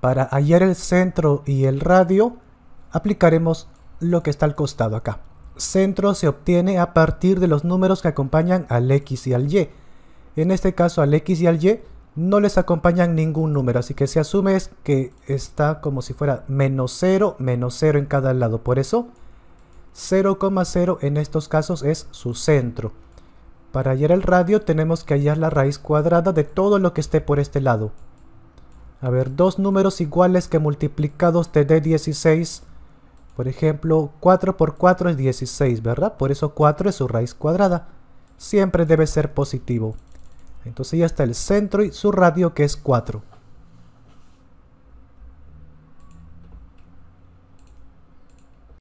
Para hallar el centro y el radio, aplicaremos lo que está al costado acá. Centro se obtiene a partir de los números que acompañan al X y al Y. En este caso al X y al Y no les acompañan ningún número, así que se asume es que está como si fuera menos 0, menos 0 en cada lado. Por eso 0,0 en estos casos es su centro. Para hallar el radio tenemos que hallar la raíz cuadrada de todo lo que esté por este lado. A ver, dos números iguales que multiplicados te dé 16. Por ejemplo, 4 por 4 es 16, ¿verdad? Por eso 4 es su raíz cuadrada. Siempre debe ser positivo. Entonces ya está el centro y su radio que es 4.